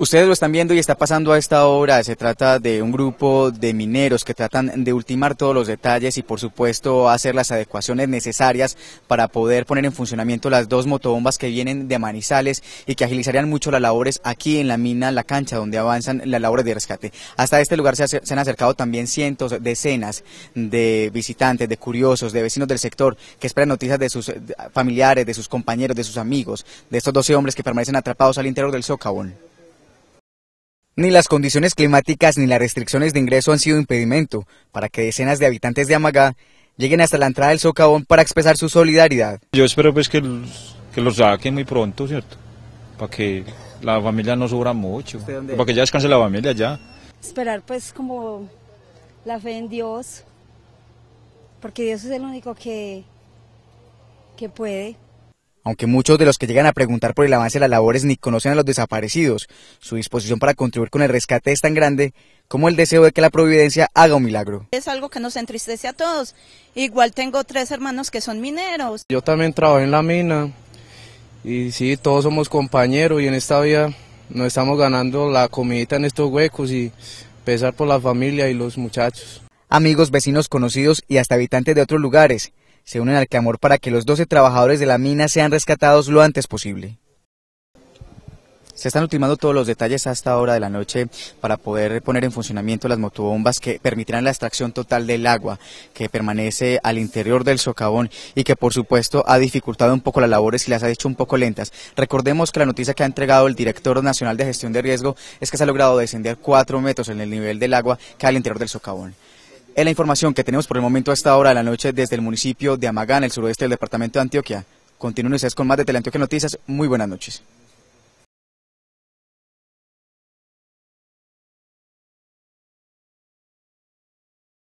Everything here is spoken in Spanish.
Ustedes lo están viendo y está pasando a esta hora. Se trata de un grupo de mineros que tratan de ultimar todos los detalles y por supuesto hacer las adecuaciones necesarias para poder poner en funcionamiento las dos motobombas que vienen de Manizales y que agilizarían mucho las labores aquí en la mina, la cancha donde avanzan las labores de rescate. Hasta este lugar se, han acercado también cientos, decenas de visitantes, de curiosos, de vecinos del sector que esperan noticias de sus familiares, de sus compañeros, de sus amigos, de estos 12 hombres que permanecen atrapados al interior del socavón. Ni las condiciones climáticas ni las restricciones de ingreso han sido impedimento para que decenas de habitantes de Amagá lleguen hasta la entrada del socavón para expresar su solidaridad. Yo espero pues que, los, saquen muy pronto, ¿cierto? Para que la familia no sobra mucho, para que ya descanse la familia ya. Esperar pues como la fe en Dios, porque Dios es el único que, que puede aunque muchos de los que llegan a preguntar por el avance de las labores ni conocen a los desaparecidos, su disposición para contribuir con el rescate es tan grande como el deseo de que la providencia haga un milagro. Es algo que nos entristece a todos. Igual tengo tres hermanos que son mineros. Yo también trabajo en la mina y sí, todos somos compañeros y en esta vida nos estamos ganando la comidita en estos huecos y pesar por la familia y los muchachos. Amigos, vecinos, conocidos y hasta habitantes de otros lugares se unen al clamor para que los 12 trabajadores de la mina sean rescatados lo antes posible. Se están ultimando todos los detalles hasta ahora hora de la noche para poder poner en funcionamiento las motobombas que permitirán la extracción total del agua que permanece al interior del socavón y que por supuesto ha dificultado un poco las labores y las ha hecho un poco lentas. Recordemos que la noticia que ha entregado el director nacional de gestión de riesgo es que se ha logrado descender cuatro metros en el nivel del agua que hay al interior del socavón. Es la información que tenemos por el momento a esta hora de la noche desde el municipio de Amagán, el suroeste del departamento de Antioquia. Continúen ustedes con más de Teleantioquia Noticias. Muy buenas noches.